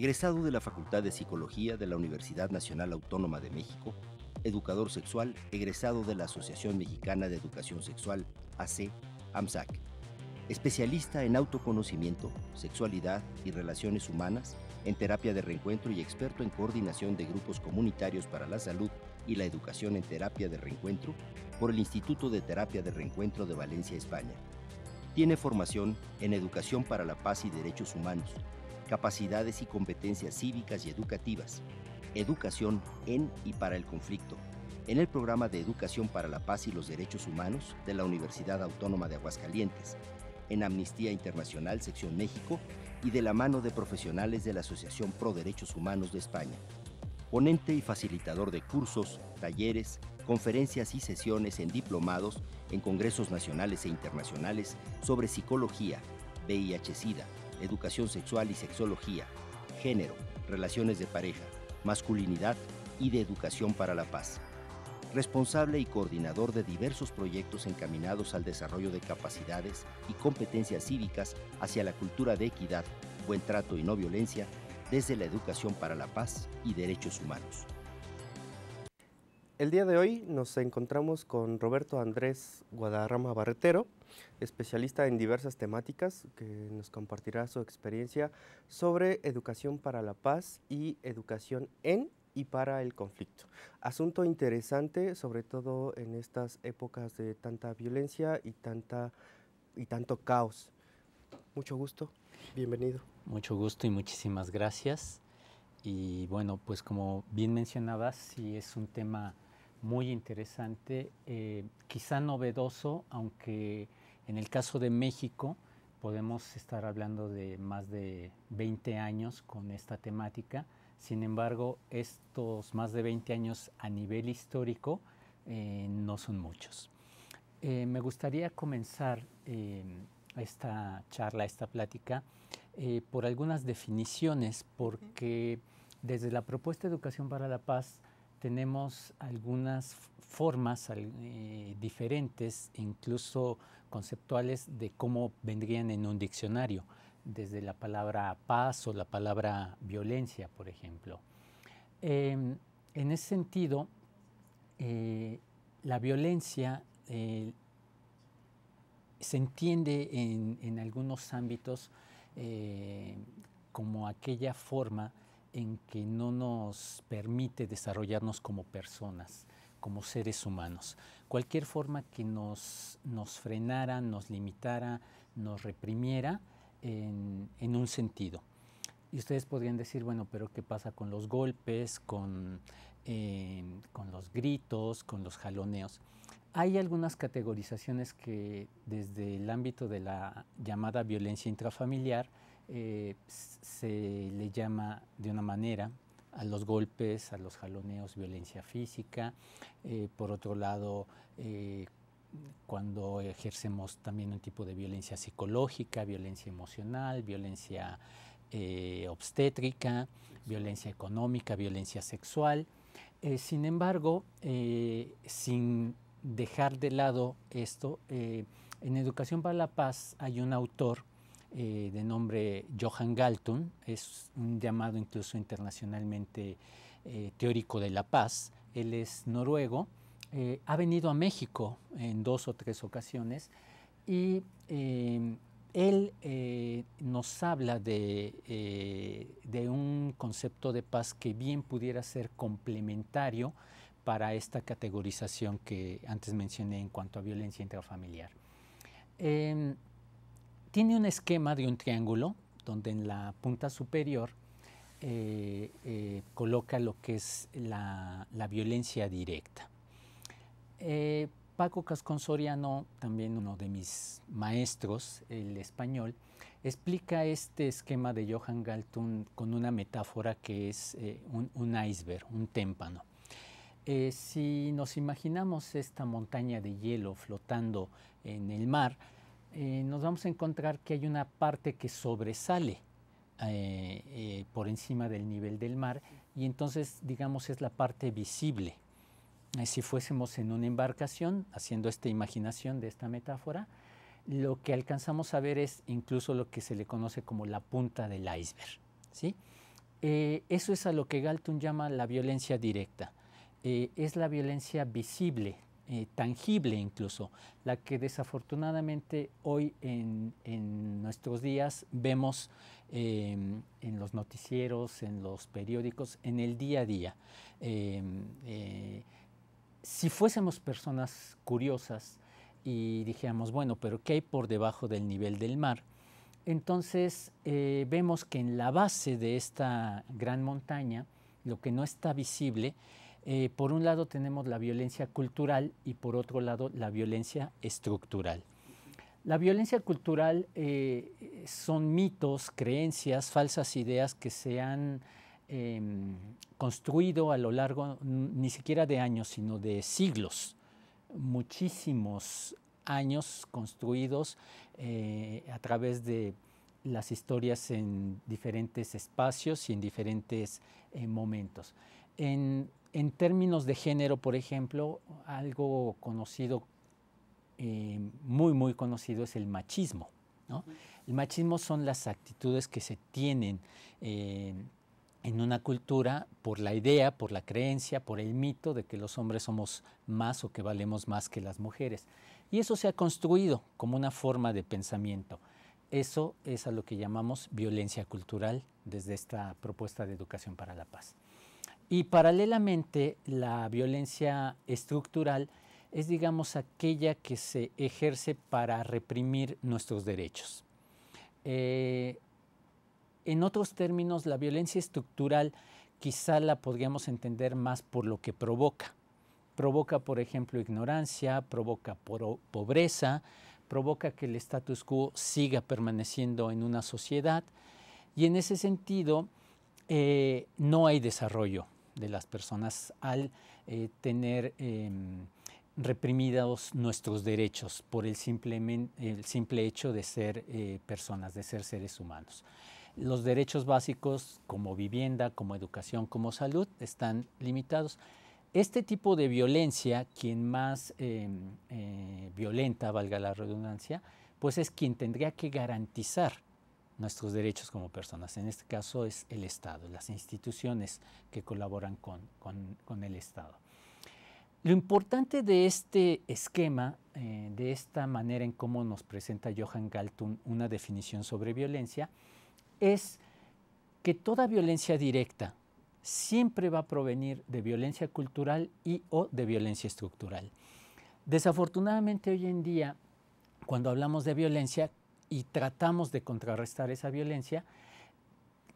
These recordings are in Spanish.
egresado de la Facultad de Psicología de la Universidad Nacional Autónoma de México, educador sexual, egresado de la Asociación Mexicana de Educación Sexual, AC, AMSAC, especialista en autoconocimiento, sexualidad y relaciones humanas, en terapia de reencuentro y experto en coordinación de grupos comunitarios para la salud y la educación en terapia de reencuentro por el Instituto de Terapia de Reencuentro de Valencia, España. Tiene formación en Educación para la Paz y Derechos Humanos, capacidades y competencias cívicas y educativas, educación en y para el conflicto, en el programa de Educación para la Paz y los Derechos Humanos de la Universidad Autónoma de Aguascalientes, en Amnistía Internacional Sección México y de la mano de profesionales de la Asociación Pro Derechos Humanos de España. Ponente y facilitador de cursos, talleres, conferencias y sesiones en diplomados en congresos nacionales e internacionales sobre psicología, VIH-Sida, educación sexual y sexología, género, relaciones de pareja, masculinidad y de educación para la paz. Responsable y coordinador de diversos proyectos encaminados al desarrollo de capacidades y competencias cívicas hacia la cultura de equidad, buen trato y no violencia desde la educación para la paz y derechos humanos. El día de hoy nos encontramos con Roberto Andrés Guadarrama Barretero, especialista en diversas temáticas, que nos compartirá su experiencia sobre educación para la paz y educación en y para el conflicto. Asunto interesante, sobre todo en estas épocas de tanta violencia y, tanta, y tanto caos. Mucho gusto, bienvenido. Mucho gusto y muchísimas gracias. Y bueno, pues como bien mencionabas, sí es un tema muy interesante, eh, quizá novedoso, aunque en el caso de México, podemos estar hablando de más de 20 años con esta temática. Sin embargo, estos más de 20 años a nivel histórico eh, no son muchos. Eh, me gustaría comenzar eh, esta charla, esta plática, por algunas definiciones, porque desde la propuesta Educación para la Paz tenemos algunas formas diferentes, incluso conceptuales de cómo vendrían en un diccionario, desde la palabra paz o la palabra violencia, por ejemplo. Em, en ese sentido, eh, la violencia eh, se entiende en algunos ámbitos eh, como aquella forma en que no nos permite desarrollarnos como personas como seres humanos. Cualquier forma que nos, nos frenara, nos limitara, nos reprimiera en, un sentido. Y ustedes podrían decir, bueno, pero ¿qué pasa con los golpes, eh, con, los gritos, con los jaloneos? Hay algunas categorizaciones que desde el ámbito de la llamada violencia intrafamiliar eh, se le llama de una manera, a los golpes, a los jaloneos, violencia física. Eh, por otro lado, eh, cuando ejercemos también un tipo de violencia psicológica, violencia emocional, violencia eh, obstétrica, violencia económica, violencia sexual. sin embargo, sin dejar de lado esto, en Educación para la Paz hay un autor eh, de nombre Johan Galton, es un llamado incluso internacionalmente eh, teórico de la paz. Él es noruego, eh, ha venido a México en dos o tres ocasiones y él nos habla de, de un concepto de paz que bien pudiera ser complementario para esta categorización que antes mencioné en cuanto a violencia intrafamiliar. Em, tiene un esquema de un triángulo donde en la punta superior eh, eh, coloca lo que es la, violencia directa. Eh, Paco Casconsoriano, también uno de mis maestros, el español, explica este esquema de Johann Galtung con una metáfora que es un, un, iceberg, un témpano. si nos imaginamos esta montaña de hielo flotando en el mar, eh, nos vamos a encontrar que hay una parte que sobresale eh, eh, por encima del nivel del mar y entonces digamos es la parte visible. si fuésemos en una embarcación, haciendo esta imaginación de esta metáfora, lo que alcanzamos a ver es incluso lo que se le conoce como la punta del iceberg. ¿sí? eso es a lo que Galton llama la violencia directa. es la violencia visible, eh, tangible incluso, la que desafortunadamente hoy en, nuestros días vemos em, en los noticieros, en los periódicos, en el día a día. Em, eh, si fuésemos personas curiosas y dijéramos, bueno, pero ¿qué hay por debajo del nivel del mar? Entonces eh, vemos que en la base de esta gran montaña, lo que no está visible eh, por un lado tenemos la violencia cultural y por otro lado la violencia estructural. La violencia cultural eh, son mitos, creencias, falsas ideas que se han em, construido a lo largo ni siquiera de años, sino de siglos, muchísimos años construidos eh, a través de las historias en diferentes espacios y en diferentes momentos. En en términos de género, por ejemplo, algo conocido, eh, muy, muy conocido, es el machismo. El machismo son las actitudes que se tienen eh, en una cultura por la idea, por la creencia, por el mito de que los hombres somos más o que valemos más que las mujeres. Y eso se ha construido como una forma de pensamiento. Eso es a lo que llamamos violencia cultural desde esta propuesta de educación para la paz. Y paralelamente, la violencia estructural es, digamos, aquella que se ejerce para reprimir nuestros derechos. Eh, en otros términos, la violencia estructural quizá la podríamos entender más por lo que provoca. Provoca, por ejemplo, ignorancia, provoca pobreza, provoca que el status quo siga permaneciendo en una sociedad y en ese sentido eh, no hay desarrollo, de las personas al eh, tener em, reprimidos nuestros derechos por el, el simple hecho de ser eh, personas, de ser seres humanos. Los derechos básicos como vivienda, como educación, como salud están limitados. Este tipo de violencia, quien más em, eh, violenta, valga la redundancia, pues es quien tendría que garantizar nuestros derechos como personas. En este caso es el Estado, las instituciones que colaboran con, el Estado. Lo importante de este esquema, eh, de esta manera en cómo nos presenta Johan Galtung una definición sobre violencia, es que toda violencia directa siempre va a provenir de violencia cultural y o de violencia estructural. Desafortunadamente hoy en día, cuando hablamos de violencia, y tratamos de contrarrestar esa violencia,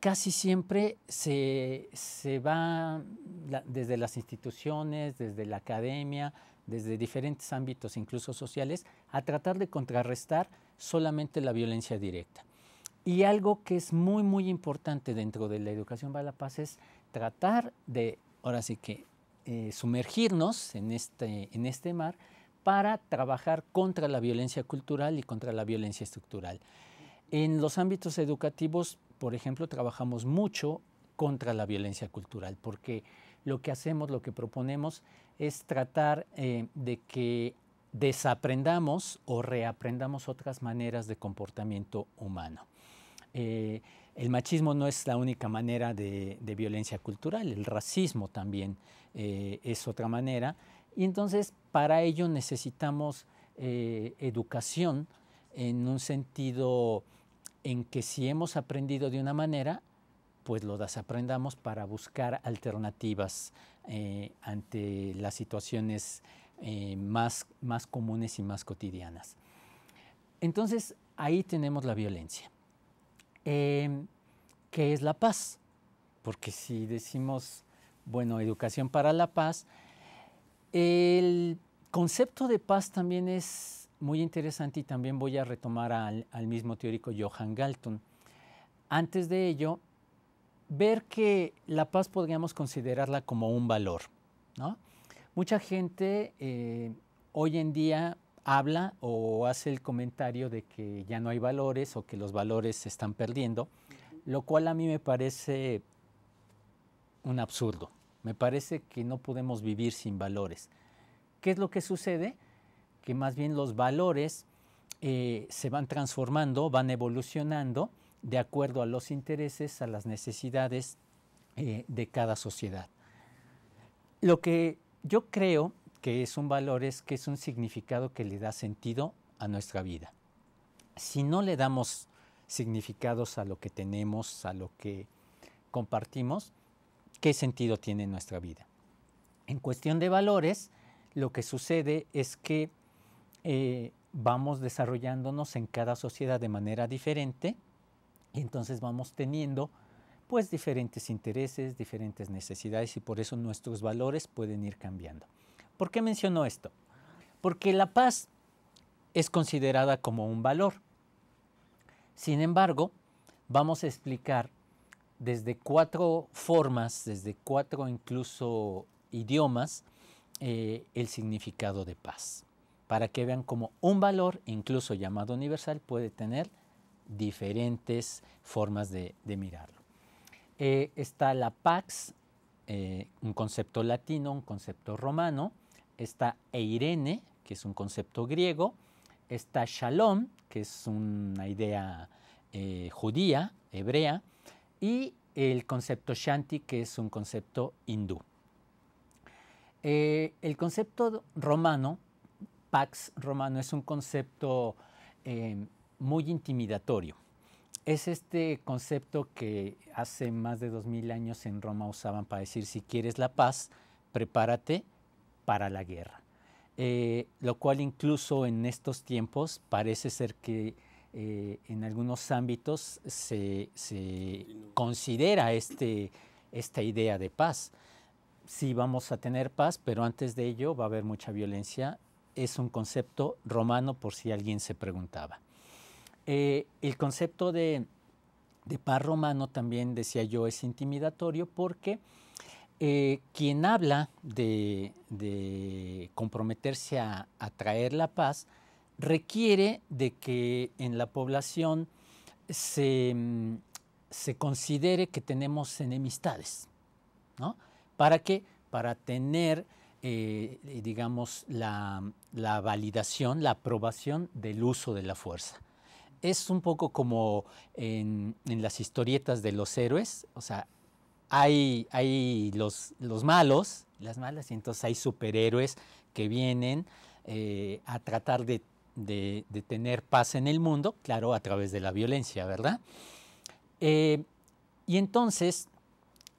casi siempre se, se va desde las instituciones, desde la academia, desde diferentes ámbitos, incluso sociales, a tratar de contrarrestar solamente la violencia directa. Y algo que es muy, muy importante dentro de la educación para la paz es tratar de, ahora sí que, eh, sumergirnos en este, este mar para trabajar contra la violencia cultural y contra la violencia estructural. En los ámbitos educativos, por ejemplo, trabajamos mucho contra la violencia cultural, porque lo que hacemos, lo que proponemos es tratar eh, de que desaprendamos o reaprendamos otras maneras de comportamiento humano. Eh, el machismo no es la única manera de, violencia cultural, el racismo también eh, es otra manera y entonces para ello necesitamos eh, educación en un sentido en que si hemos aprendido de una manera, pues lo desaprendamos para buscar alternativas eh, ante las situaciones eh, más, comunes y más cotidianas. Entonces, ahí tenemos la violencia. Em, ¿Qué es la paz? Porque si decimos, bueno, educación para la paz, el concepto de paz también es muy interesante y también voy a retomar al, mismo teórico Johan Galton. Antes de ello, ver que la paz podríamos considerarla como un valor. Mucha gente eh, hoy en día habla o hace el comentario de que ya no hay valores o que los valores se están perdiendo, lo cual a mí me parece un absurdo. Me parece que no podemos vivir sin valores. ¿Qué es lo que sucede? Que más bien los valores eh, se van transformando, van evolucionando de acuerdo a los intereses, a las necesidades eh, de cada sociedad. Lo que yo creo que es un valor es que es un significado que le da sentido a nuestra vida. Si no le damos significados a lo que tenemos, a lo que compartimos, qué sentido tiene nuestra vida. En cuestión de valores, lo que sucede es que eh, vamos desarrollándonos en cada sociedad de manera diferente y entonces vamos teniendo pues diferentes intereses, diferentes necesidades y por eso nuestros valores pueden ir cambiando. ¿Por qué menciono esto? Porque la paz es considerada como un valor. Sin embargo, vamos a explicar desde cuatro formas, desde cuatro incluso idiomas, eh, el significado de paz, para que vean cómo un valor, incluso llamado universal, puede tener diferentes formas de, mirarlo. Eh, está la pax, eh, un concepto latino, un concepto romano, está eirene, que es un concepto griego, está shalom, que es una idea judía, hebrea, y el concepto Shanti, que es un concepto hindú. Eh, el concepto romano, Pax romano, es un concepto eh, muy intimidatorio. Es este concepto que hace más de 2000 años en Roma usaban para decir si quieres la paz, prepárate para la guerra. Eh, lo cual incluso en estos tiempos parece ser que eh, en algunos ámbitos se, considera este, esta idea de paz. Sí vamos a tener paz, pero antes de ello va a haber mucha violencia. Es un concepto romano por si alguien se preguntaba. Eh, el concepto de, paz romano también, decía yo, es intimidatorio porque eh, quien habla de, comprometerse a traer la paz, requiere de que en la población mm, se, considere que tenemos enemistades, ¿no? ¿Para qué? Para tener, eh, digamos, la, validación, la aprobación del uso de la fuerza. Es un poco como en, las historietas de los héroes, o sea, hay, hay los, los, malos, las malas, y entonces hay superhéroes que vienen eh, a tratar de de, tener paz en el mundo, claro, a través de la violencia, ¿verdad? Eh, y entonces,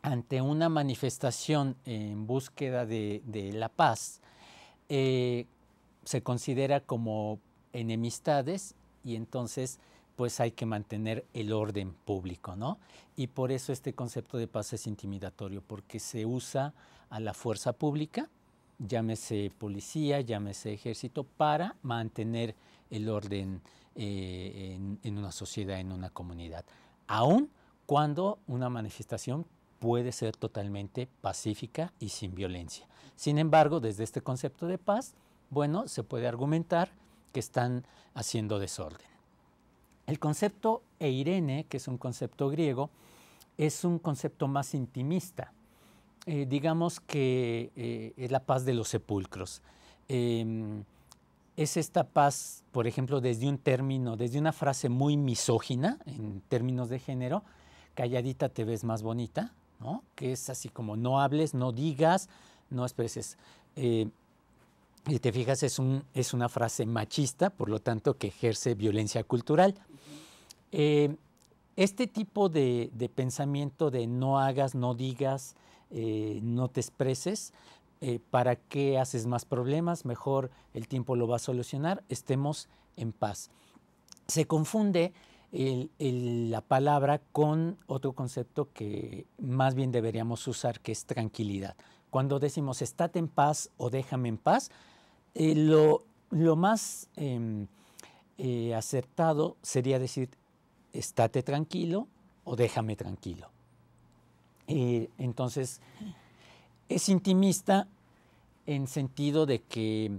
ante una manifestación en búsqueda de, la paz, eh, se considera como enemistades y entonces pues hay que mantener el orden público, ¿no? Y por eso este concepto de paz es intimidatorio, porque se usa a la fuerza pública llámese policía, llámese ejército, para mantener el orden eh, en, en, una sociedad, en una comunidad. aun cuando una manifestación puede ser totalmente pacífica y sin violencia. Sin embargo, desde este concepto de paz, bueno, se puede argumentar que están haciendo desorden. El concepto Eirene, que es un concepto griego, es un concepto más intimista. Eh, digamos que eh, es la paz de los sepulcros. Em, es esta paz, por ejemplo, desde un término, desde una frase muy misógina en términos de género, calladita te ves más bonita, Que es así como no hables, no digas, no expreses. Eh, y te fijas, es, una frase machista, por lo tanto, que ejerce violencia cultural. este tipo de pensamiento de no hagas, no digas, eh, no te expreses, eh, ¿para qué haces más problemas? Mejor el tiempo lo va a solucionar, estemos en paz. Se confunde la palabra con otro concepto que más bien deberíamos usar, que es tranquilidad. Cuando decimos estate en paz o déjame en paz, eh, lo, lo, más em, acertado sería decir estate tranquilo o déjame tranquilo. Eh, entonces, es intimista en sentido de que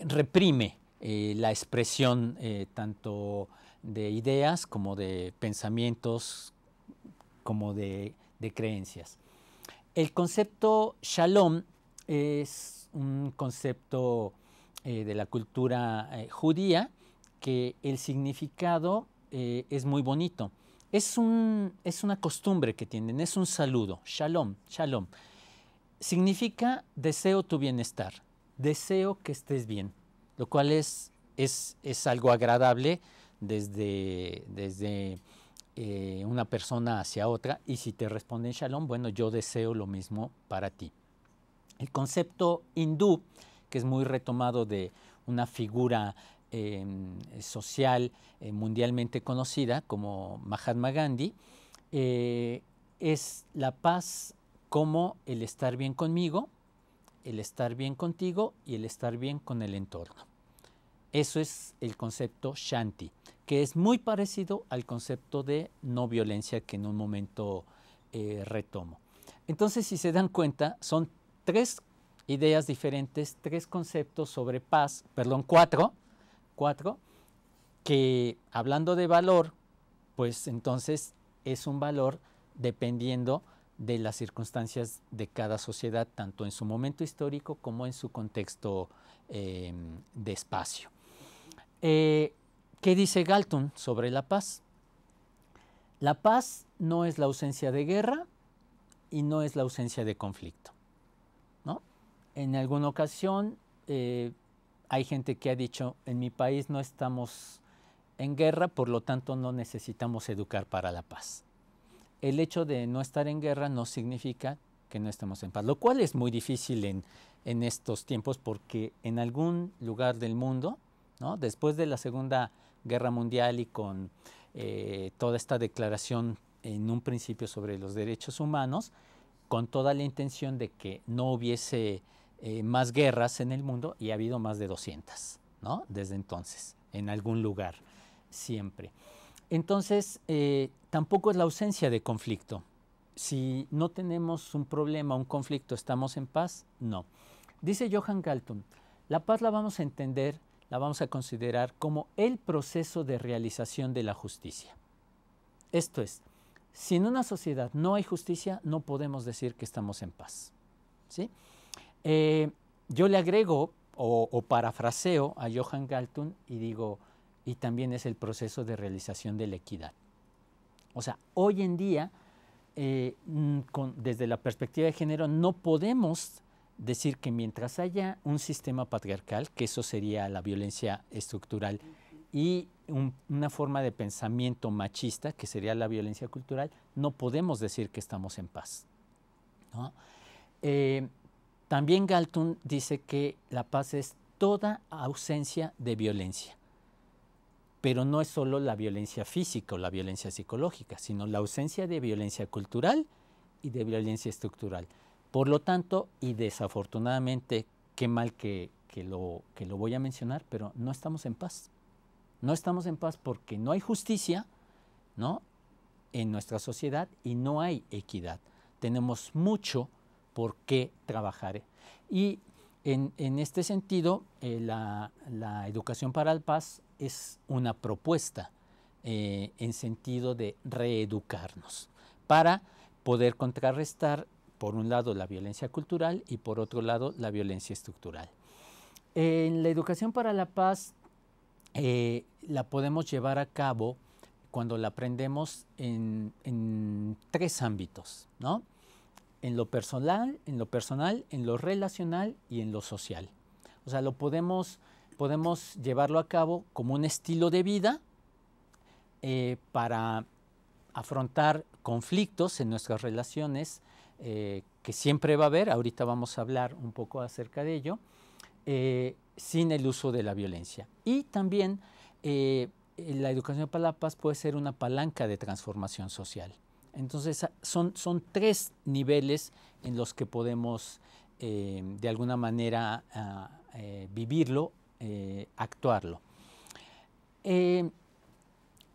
reprime eh, la expresión eh, tanto de ideas como de pensamientos, como de creencias. El concepto shalom es un concepto de la cultura judía que el significado es muy bonito. Es, un, es una costumbre que tienen, es un saludo, shalom, shalom. Significa deseo tu bienestar, deseo que estés bien, lo cual es, es, algo agradable desde, desde eh, una persona hacia otra y si te responden shalom, bueno, yo deseo lo mismo para ti. El concepto hindú, que es muy retomado de una figura Em, eh, social eh, mundialmente conocida como Mahatma Gandhi, eh, es la paz como el estar bien conmigo, el estar bien contigo y el estar bien con el entorno. Eso es el concepto Shanti, que es muy parecido al concepto de no violencia que en un momento retomo. Entonces, si se dan cuenta, son tres ideas diferentes, tres conceptos sobre paz, perdón, cuatro, 4, que hablando de valor, pues entonces es un valor dependiendo de las circunstancias de cada sociedad, tanto en su momento histórico como en su contexto em, de espacio. Eh, ¿Qué dice Galton sobre la paz? La paz no es la ausencia de guerra y no es la ausencia de conflicto. ¿no? En alguna ocasión, eh, hay gente que ha dicho, en mi país no estamos en guerra, por lo tanto no necesitamos educar para la paz. El hecho de no estar en guerra no significa que no estemos en paz, lo cual es muy difícil en, estos tiempos porque en algún lugar del mundo, después de la Segunda Guerra Mundial y con eh, toda esta declaración en un principio sobre los derechos humanos, con toda la intención de que no hubiese eh, más guerras en el mundo y ha habido más de 200, ¿no? Desde entonces, en algún lugar, siempre. Entonces, eh, tampoco es la ausencia de conflicto. Si no tenemos un problema, un conflicto, ¿estamos en paz? No. Dice Johan Galtung, la paz la vamos a entender, la vamos a considerar como el proceso de realización de la justicia. Esto es, si en una sociedad no hay justicia, no podemos decir que estamos en paz. ¿Sí? Eh, yo le agrego o, parafraseo a Johan Galtung y digo, y también es el proceso de realización de la equidad. O sea, hoy en día, eh, mm, desde la perspectiva de género, no podemos decir que mientras haya un sistema patriarcal, que eso sería la violencia estructural, y una forma de pensamiento machista, que sería la violencia cultural, no podemos decir que estamos en paz. ¿no? Eh, también Galtung dice que la paz es toda ausencia de violencia, pero no es solo la violencia física o la violencia psicológica, sino la ausencia de violencia cultural y de violencia estructural. Por lo tanto, y desafortunadamente, qué mal que, lo, que lo voy a mencionar, pero no estamos en paz. No estamos en paz porque no hay justicia ¿no? en nuestra sociedad y no hay equidad. Tenemos mucho por qué trabajar. Y en, este sentido, eh, la, educación para la paz es una propuesta eh, en sentido de reeducarnos para poder contrarrestar, por un lado, la violencia cultural y por otro lado, la violencia estructural. En la educación para la paz eh, la podemos llevar a cabo cuando la aprendemos en, en tres ámbitos, ¿no? en lo personal, en lo personal, en lo relacional y en lo social. O sea, lo podemos, podemos llevarlo a cabo como un estilo de vida eh, para afrontar conflictos en nuestras relaciones eh, que siempre va a haber, ahorita vamos a hablar un poco acerca de ello, eh, sin el uso de la violencia. Y también la educación para la paz puede ser una palanca de transformación social. Entonces son, tres niveles en los que podemos eh, de alguna manera eh, vivirlo, eh, actuarlo.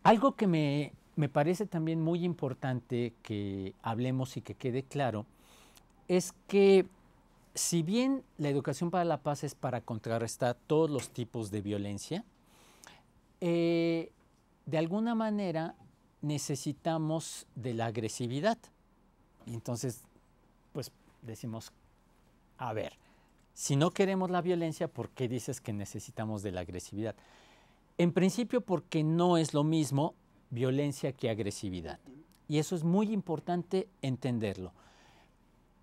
algo que me, parece también muy importante que hablemos y que quede claro es que si bien la educación para la paz es para contrarrestar todos los tipos de violencia, de alguna manera necesitamos de la agresividad. Entonces, pues decimos, a ver, si no queremos la violencia, ¿por qué dices que necesitamos de la agresividad? En principio porque no es lo mismo violencia que agresividad. Y eso es muy importante entenderlo.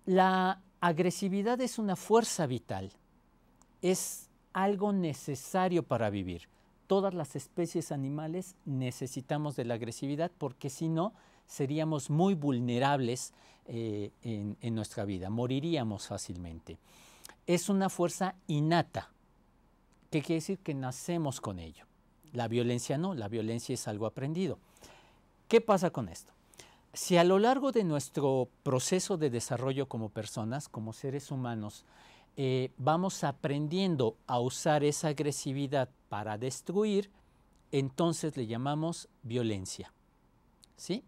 La agresividad es una fuerza vital, es algo necesario para vivir todas las especies animales necesitamos de la agresividad porque si no seríamos muy vulnerables eh, en, nuestra vida, moriríamos fácilmente. Es una fuerza innata, ¿Qué quiere decir que nacemos con ello. La violencia no, la violencia es algo aprendido. ¿Qué pasa con esto? Si a lo largo de nuestro proceso de desarrollo como personas, como seres humanos, eh, vamos aprendiendo a usar esa agresividad para destruir, entonces le llamamos violencia. ¿Sí?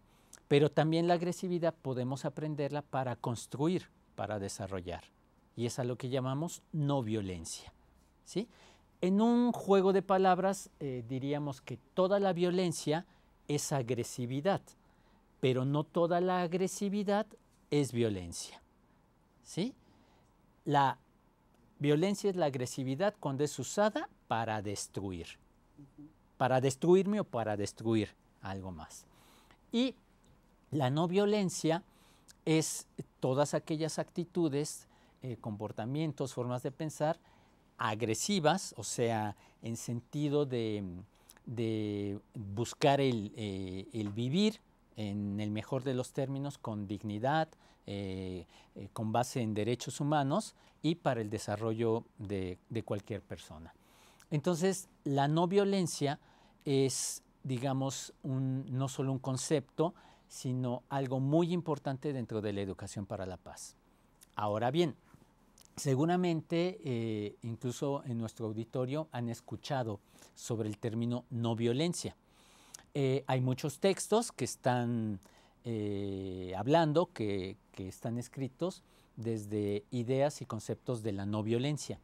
Pero también la agresividad podemos aprenderla para construir, para desarrollar. Y es a lo que llamamos no violencia. ¿Sí? En un juego de palabras eh, diríamos que toda la violencia es agresividad, pero no toda la agresividad es violencia. ¿Sí? La Violencia es la agresividad cuando es usada para destruir. Para destruirme o para destruir algo más. Y la no violencia es todas aquellas actitudes, eh, comportamientos, formas de pensar agresivas, o sea, en sentido de, buscar eh, el, vivir en el mejor de los términos con dignidad, eh, eh, con base en derechos humanos y para el desarrollo de, cualquier persona. Entonces, la no violencia es, digamos, no solo un concepto, sino algo muy importante dentro de la educación para la paz. Ahora bien, seguramente eh, incluso en nuestro auditorio han escuchado sobre el término no violencia. hay muchos textos que están eh, hablando que están escritos desde ideas y conceptos de la no violencia.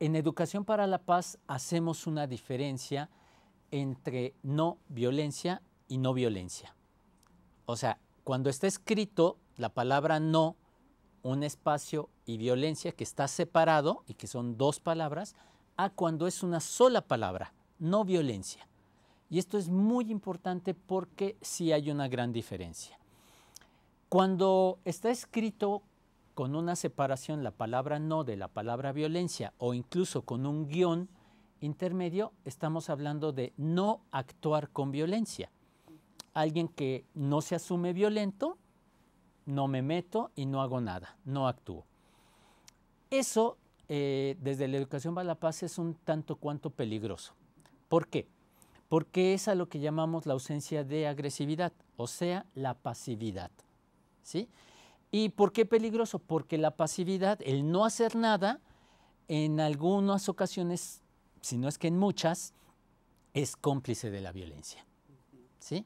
En Educación para la Paz hacemos una diferencia entre no violencia y no violencia. O sea, cuando está escrito la palabra no, un espacio y violencia que está separado y que son dos palabras, a cuando es una sola palabra, no violencia. Y esto es muy importante porque sí hay una gran diferencia. Cuando está escrito con una separación la palabra no de la palabra violencia o incluso con un guión intermedio, estamos hablando de no actuar con violencia. Alguien que no se asume violento, no me meto y no hago nada, no actúo. Eso eh, desde la educación para la paz es un tanto cuanto peligroso. ¿Por qué? porque es a lo que llamamos la ausencia de agresividad, o sea, la pasividad. ¿Sí? ¿Y por qué peligroso? Porque la pasividad, el no hacer nada, en algunas ocasiones, si no es que en muchas, es cómplice de la violencia. ¿Sí?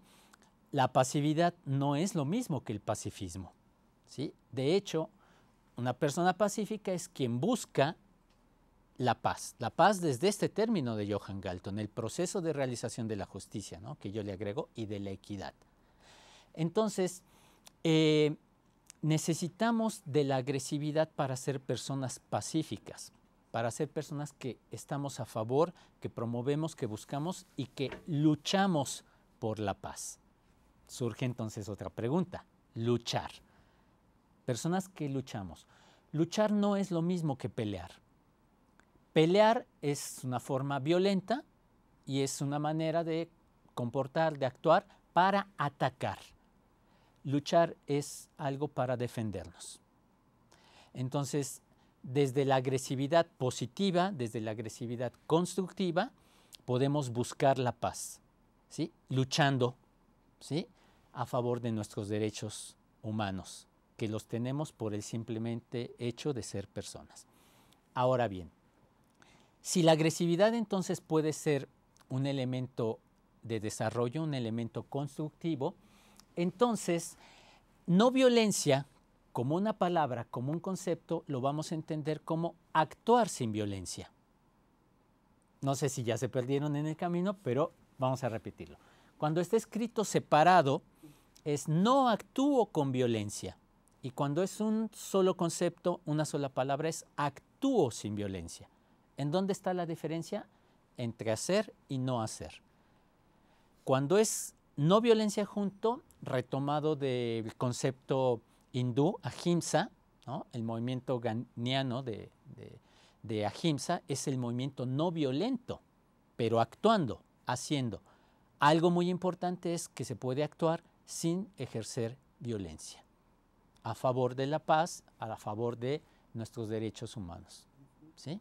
La pasividad no es lo mismo que el pacifismo. ¿Sí? De hecho, una persona pacífica es quien busca la paz. La paz desde este término de Johan Galton, el proceso de realización de la justicia, que yo le agrego, y de la equidad. Entonces, eh, necesitamos de la agresividad para ser personas pacíficas, para ser personas que estamos a favor, que promovemos, que buscamos y que luchamos por la paz. Surge entonces otra pregunta, luchar. Personas que luchamos. Luchar no es lo mismo que pelear. Pelear es una forma violenta y es una manera de comportar, de actuar para atacar. Luchar es algo para defendernos. Entonces, desde la agresividad positiva, desde la agresividad constructiva, podemos buscar la paz, ¿sí? luchando ¿sí? a favor de nuestros derechos humanos, que los tenemos por el simplemente hecho de ser personas. Ahora bien, si la agresividad entonces puede ser un elemento de desarrollo, un elemento constructivo, entonces no violencia como una palabra, como un concepto, lo vamos a entender como actuar sin violencia. No sé si ya se perdieron en el camino, pero vamos a repetirlo. Cuando está escrito separado, es no actúo con violencia. Y cuando es un solo concepto, una sola palabra, es actúo sin violencia. ¿En dónde está la diferencia entre hacer y no hacer? Cuando es no violencia junto, retomado del concepto hindú, ahimsa, el movimiento ganiano de, de ahimsa, es el movimiento no violento, pero actuando, haciendo. Algo muy importante es que se puede actuar sin ejercer violencia, a favor de la paz, a favor de nuestros derechos humanos. ¿sí?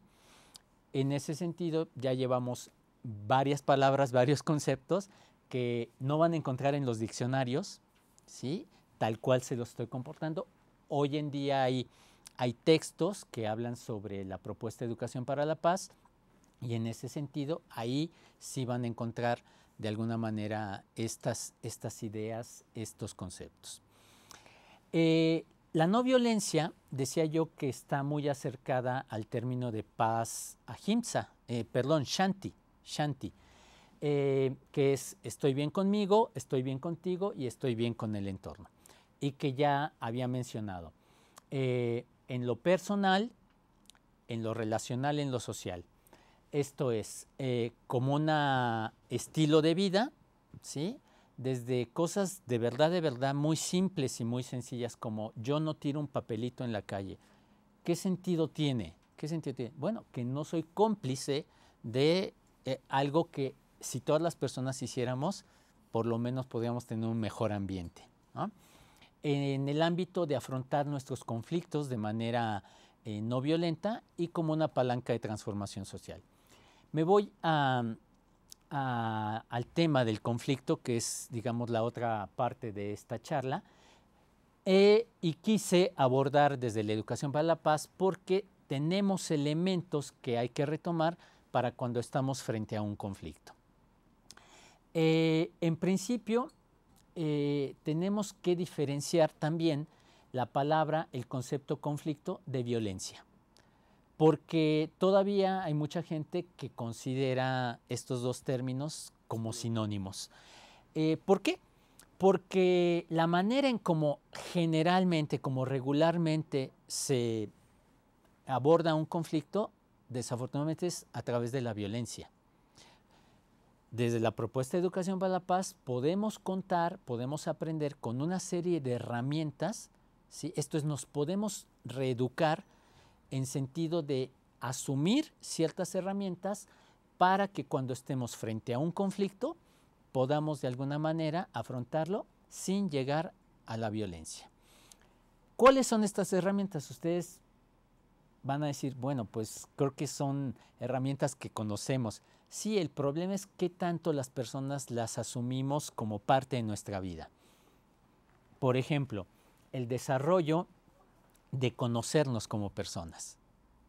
en ese sentido ya llevamos varias palabras, varios conceptos que no van a encontrar en los diccionarios, ¿sí? tal cual se los estoy comportando. Hoy en día hay, hay textos que hablan sobre la propuesta de educación para la paz y en ese sentido ahí sí van a encontrar de alguna manera estas, estas ideas, estos conceptos. Eh, la no violencia, decía yo que está muy acercada al término de paz ahimsa, eh, perdón, shanti, shanti, eh, que es estoy bien conmigo, estoy bien contigo y estoy bien con el entorno. Y que ya había mencionado. Eh, en lo personal, en lo relacional, en lo social. Esto es como un estilo de vida, ¿sí? desde cosas de verdad, de verdad muy simples y muy sencillas como yo no tiro un papelito en la calle. ¿Qué sentido tiene? ¿Qué sentido tiene? Bueno, que no soy cómplice de eh, algo que si todas las personas hiciéramos, por lo menos podríamos tener un mejor ambiente. En el ámbito de afrontar nuestros conflictos de manera eh, no violenta y como una palanca de transformación social. Me voy a, al tema del conflicto, que es, digamos, la otra parte de esta charla, eh, y quise abordar desde la educación para la paz porque tenemos elementos que hay que retomar para cuando estamos frente a un conflicto. Eh, en principio, eh, tenemos que diferenciar también la palabra, el concepto conflicto de violencia porque todavía hay mucha gente que considera estos dos términos como sinónimos. Eh, ¿Por qué? Porque la manera en cómo generalmente, como regularmente se aborda un conflicto, desafortunadamente es a través de la violencia. Desde la propuesta de Educación para la Paz podemos contar, podemos aprender con una serie de herramientas, ¿sí? esto es, nos podemos reeducar en sentido de asumir ciertas herramientas para que cuando estemos frente a un conflicto podamos de alguna manera afrontarlo sin llegar a la violencia. ¿Cuáles son estas herramientas? Ustedes van a decir, bueno, pues creo que son herramientas que conocemos. Sí, el problema es qué tanto las personas las asumimos como parte de nuestra vida. Por ejemplo, el desarrollo de conocernos como personas.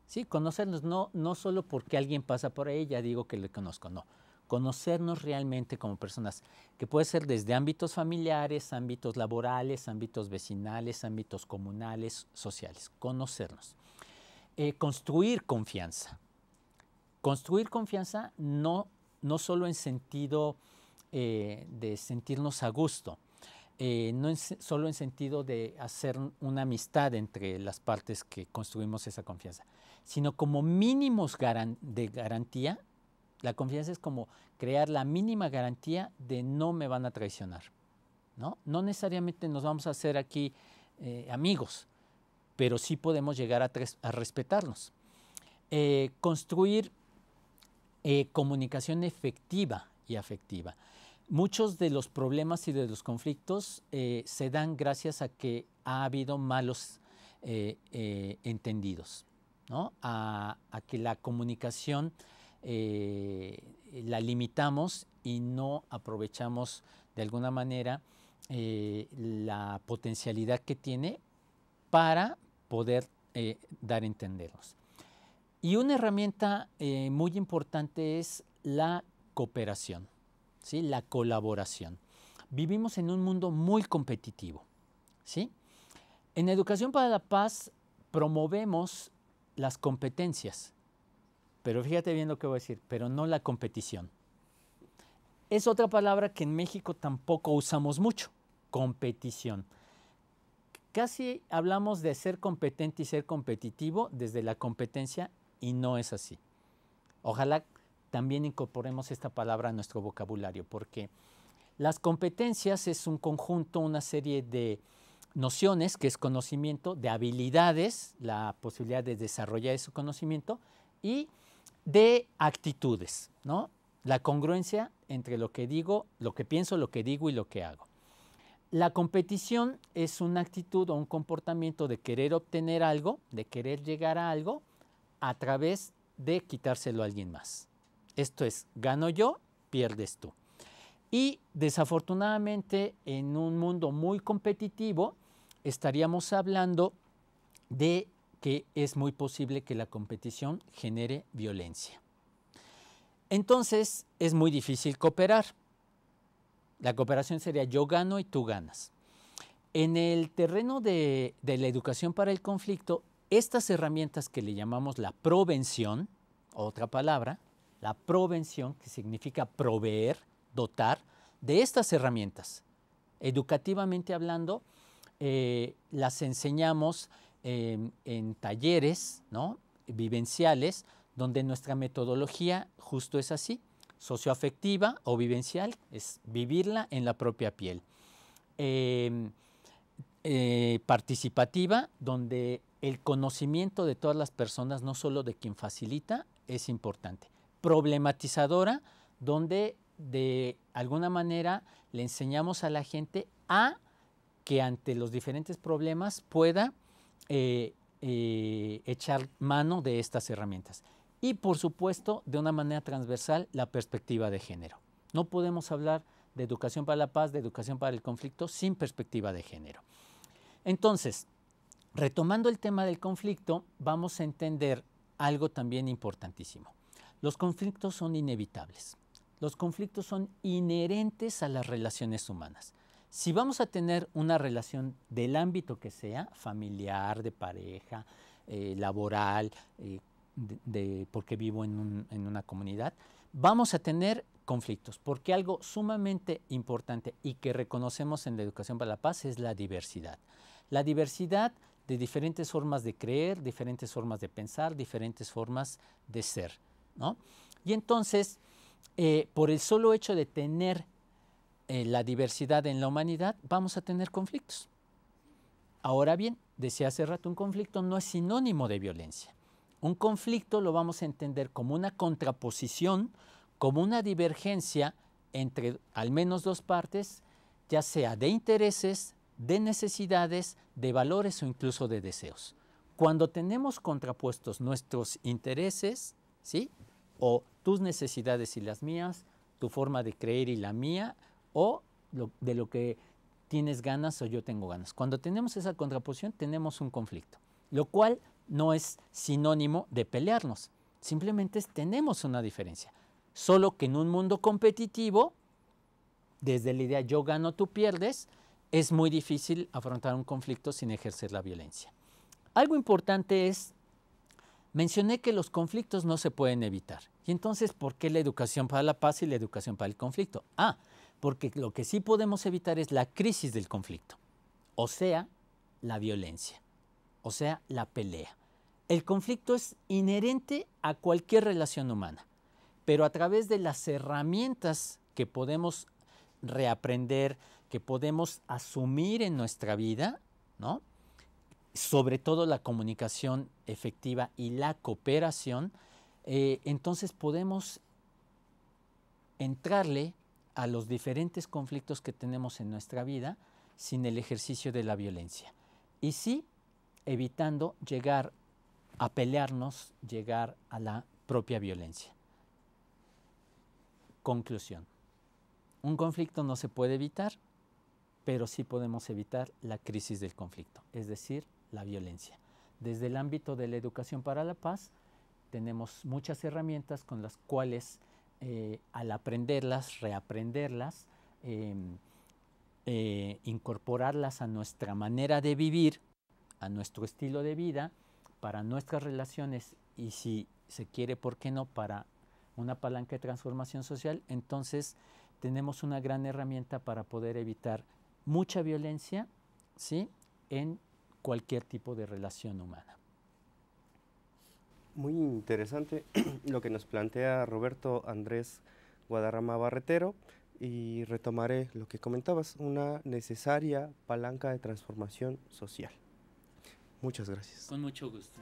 Sí, conocernos no, solo porque alguien pasa por ahí, ya digo que le conozco, no. Conocernos realmente como personas, que puede ser desde ámbitos familiares, ámbitos laborales, ámbitos vecinales, ámbitos comunales, sociales. Conocernos. Eh, construir confianza. Construir confianza no, solo en sentido eh, de sentirnos a gusto, eh, no solo en sentido de hacer una amistad entre las partes que construimos esa confianza, sino como mínimos de garantía. La confianza es como crear la mínima garantía de no me van a traicionar. No, necesariamente nos vamos a hacer aquí eh, amigos, pero sí podemos llegar a, respetarnos. Eh, construir comunicación efectiva y afectiva. Muchos de los problemas y de los conflictos eh, se dan gracias a que ha habido malos eh, eh, entendidos, a, a, que la comunicación la limitamos y no aprovechamos de alguna manera la potencialidad que tiene para poder dar a entendernos. Y una herramienta muy importante es la cooperación. ¿sí? la colaboración. Vivimos en un mundo muy competitivo. ¿sí? En Educación para la Paz promovemos las competencias, pero fíjate bien lo que voy a decir, pero no la competición. Es otra palabra que en México tampoco usamos mucho, competición. Casi hablamos de ser competente y ser competitivo desde la competencia y no es así. Ojalá también incorporemos esta palabra a nuestro vocabulario, porque las competencias es un conjunto, una serie de nociones, que es conocimiento, de habilidades, la posibilidad de desarrollar ese conocimiento, y de actitudes, La congruencia entre lo que digo, lo que pienso, lo que digo y lo que hago. La competición es una actitud o un comportamiento de querer obtener algo, de querer llegar a algo, a través de quitárselo a alguien más. Esto es, gano yo, pierdes tú. Y desafortunadamente en un mundo muy competitivo estaríamos hablando de que es muy posible que la competición genere violencia. Entonces es muy difícil cooperar. La cooperación sería yo gano y tú ganas. En el terreno de, la educación para el conflicto, estas herramientas que le llamamos la prevención, otra palabra, la provención, que significa proveer, dotar, de estas herramientas. Educativamente hablando, eh, las enseñamos em, en talleres ¿no? vivenciales, donde nuestra metodología justo es así, socioafectiva o vivencial, es vivirla en la propia piel. Em, eh, participativa, donde el conocimiento de todas las personas, no solo de quien facilita, es importante problematizadora donde de alguna manera le enseñamos a la gente a que ante los diferentes problemas pueda eh, eh, echar mano de estas herramientas. Y por supuesto, de una manera transversal, la perspectiva de género. No podemos hablar de educación para la paz, de educación para el conflicto, sin perspectiva de género. Entonces, retomando el tema del conflicto, vamos a entender algo también importantísimo. Los conflictos son inevitables. Los conflictos son inherentes a las relaciones humanas. Si vamos a tener una relación del ámbito que sea, familiar, de pareja, eh, laboral, eh, porque vivo en una comunidad, vamos a tener conflictos, porque algo sumamente importante y que reconocemos en la educación para la paz es la diversidad. La diversidad de diferentes formas de creer, diferentes formas de pensar, diferentes formas de ser. Y entonces, eh, por el solo hecho de tener eh, la diversidad en la humanidad, vamos a tener conflictos. Ahora bien, decía hace rato, un conflicto no es sinónimo de violencia. Un conflicto lo vamos a entender como una contraposición, como una divergencia entre al menos dos partes, ya sea de intereses, de necesidades, de valores o incluso de deseos. Cuando tenemos contrapuestos nuestros intereses, ¿sí? O tus necesidades y las mías, tu forma de creer y la mía, o de lo que tienes ganas o yo tengo ganas. Cuando tenemos esa contraposición tenemos un conflicto, lo cual no es sinónimo de pelearnos, simplemente tenemos una diferencia. Solo que en un mundo competitivo, desde la idea yo gano, tú pierdes, es muy difícil afrontar un conflicto sin ejercer la violencia. Algo importante es Mencioné que los conflictos no se pueden evitar. Y entonces, ¿por qué la educación para la paz y la educación para el conflicto? Ah, porque lo que sí podemos evitar es la crisis del conflicto, o sea, la violencia, o sea, la pelea. El conflicto es inherente a cualquier relación humana, pero a través de las herramientas que podemos reaprender, que podemos asumir en nuestra vida, ¿no? sobre todo la comunicación efectiva y la cooperación, eh, entonces podemos entrarle a los diferentes conflictos que tenemos en nuestra vida sin el ejercicio de la violencia. Y sí, evitando llegar a pelearnos, llegar a la propia violencia. Conclusión. Un conflicto no se puede evitar, pero sí podemos evitar la crisis del conflicto, es decir, la violencia. Desde el ámbito de la educación para la paz, tenemos muchas herramientas con las cuales eh, al aprenderlas, reaprenderlas, em, eh, incorporarlas a nuestra manera de vivir, a nuestro estilo de vida, para nuestras relaciones y si se quiere, ¿por qué no?, para una palanca de transformación social, entonces tenemos una gran herramienta para poder evitar mucha violencia ¿sí? en cualquier tipo de relación humana. Muy interesante lo que nos plantea Roberto Andrés Guadarrama Barretero y retomaré lo que comentabas, una necesaria palanca de transformación social. Muchas gracias. Con mucho gusto.